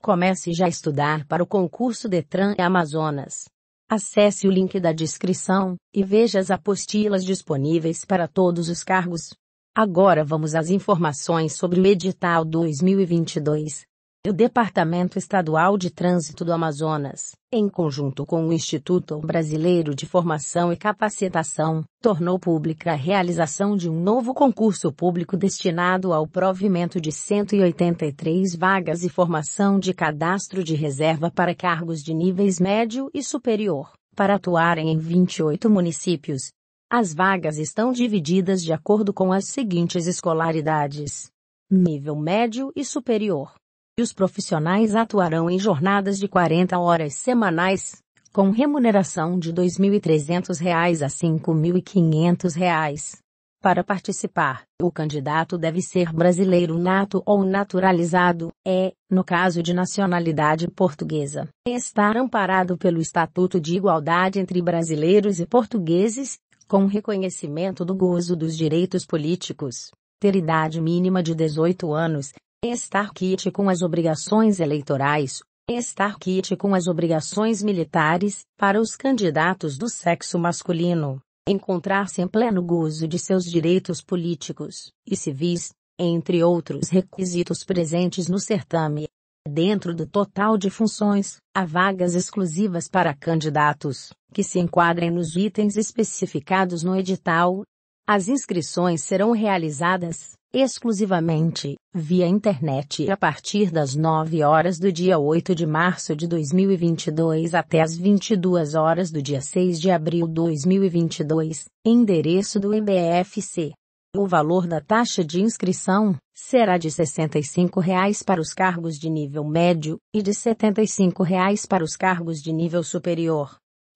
Comece já a estudar para o concurso Detran Amazonas. Acesse o link da descrição e veja as apostilas disponíveis para todos os cargos. Agora vamos às informações sobre o edital 2022. O Departamento Estadual de Trânsito do Amazonas, em conjunto com o Instituto Brasileiro de Formação e Capacitação, tornou pública a realização de um novo concurso público destinado ao provimento de 183 vagas e formação de cadastro de reserva para cargos de níveis médio e superior, para atuarem em 28 municípios. As vagas estão divididas de acordo com as seguintes escolaridades: nível médio e superior e os profissionais atuarão em jornadas de 40 horas semanais, com remuneração de R$ 2.300 a R$ 5.500. Para participar, o candidato deve ser brasileiro nato ou naturalizado, é, no caso de nacionalidade portuguesa, estar amparado pelo Estatuto de Igualdade entre Brasileiros e Portugueses, com reconhecimento do gozo dos direitos políticos, ter idade mínima de 18 anos, Estar quite com as obrigações eleitorais, estar quite com as obrigações militares, para os candidatos do sexo masculino, encontrar-se em pleno gozo de seus direitos políticos e civis, entre outros requisitos presentes no certame. Dentro do total de funções, há vagas exclusivas para candidatos, que se enquadrem nos itens especificados no edital. As inscrições serão realizadas, exclusivamente, via internet a partir das 9 horas do dia 8 de março de 2022 até as 22 horas do dia 6 de abril de 2022, endereço do IBFC. O valor da taxa de inscrição será de R$ 65,00 para os cargos de nível médio e de R$ 75,00 para os cargos de nível superior.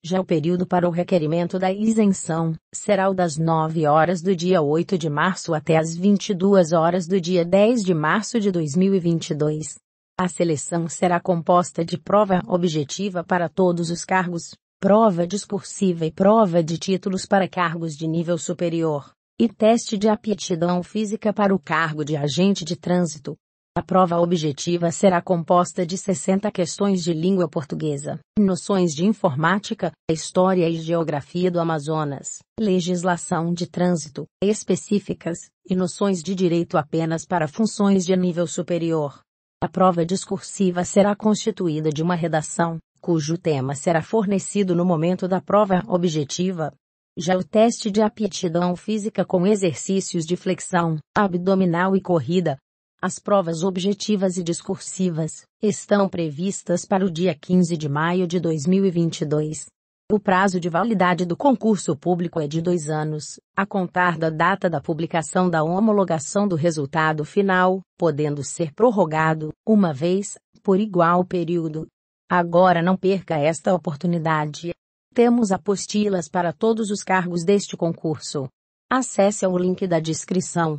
Já o período para o requerimento da isenção será o das 9 horas do dia 8 de março até as 22 horas do dia 10 de março de 2022. A seleção será composta de prova objetiva para todos os cargos, prova discursiva e prova de títulos para cargos de nível superior, e teste de aptidão física para o cargo de agente de trânsito, a prova objetiva será composta de 60 questões de língua portuguesa, noções de informática, história e geografia do Amazonas, legislação de trânsito, específicas, e noções de direito apenas para funções de nível superior. A prova discursiva será constituída de uma redação, cujo tema será fornecido no momento da prova objetiva. Já o teste de aptidão física com exercícios de flexão, abdominal e corrida, as provas objetivas e discursivas estão previstas para o dia 15 de maio de 2022. O prazo de validade do concurso público é de dois anos, a contar da data da publicação da homologação do resultado final, podendo ser prorrogado, uma vez, por igual período. Agora não perca esta oportunidade. Temos apostilas para todos os cargos deste concurso. Acesse o link da descrição.